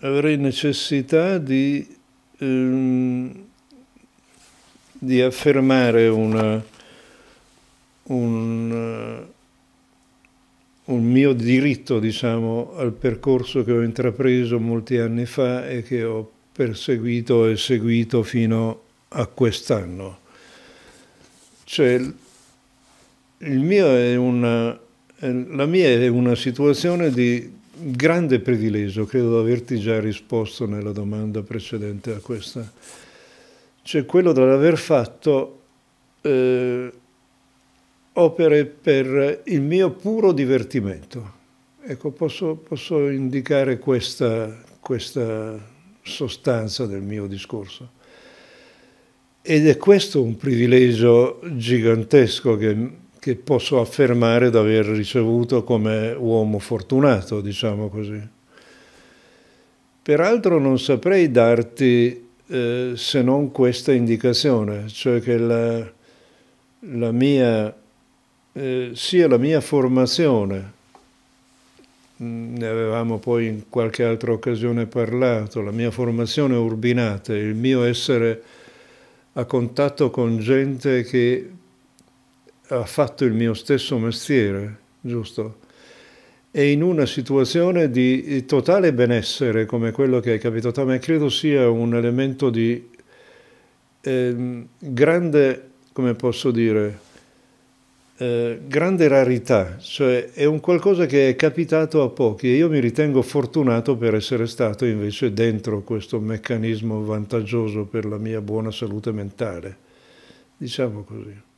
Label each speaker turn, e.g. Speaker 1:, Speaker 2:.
Speaker 1: avrei necessità di, ehm, di affermare una, un, eh, un mio diritto diciamo, al percorso che ho intrapreso molti anni fa e che ho perseguito e seguito fino a quest'anno. Cioè, la mia è una situazione di grande privilegio, credo di averti già risposto nella domanda precedente a questa, cioè quello dell'aver fatto eh, opere per il mio puro divertimento. Ecco, posso, posso indicare questa, questa sostanza del mio discorso. Ed è questo un privilegio gigantesco che che posso affermare di aver ricevuto come uomo fortunato, diciamo così. Peraltro non saprei darti eh, se non questa indicazione, cioè che la, la mia, eh, sia la mia formazione, ne avevamo poi in qualche altra occasione parlato, la mia formazione urbinata, il mio essere a contatto con gente che ha fatto il mio stesso mestiere, giusto? E in una situazione di totale benessere come quello che è capitato a me, credo sia un elemento di eh, grande, come posso dire, eh, grande rarità, cioè è un qualcosa che è capitato a pochi e io mi ritengo fortunato per essere stato invece dentro questo meccanismo vantaggioso per la mia buona salute mentale, diciamo così.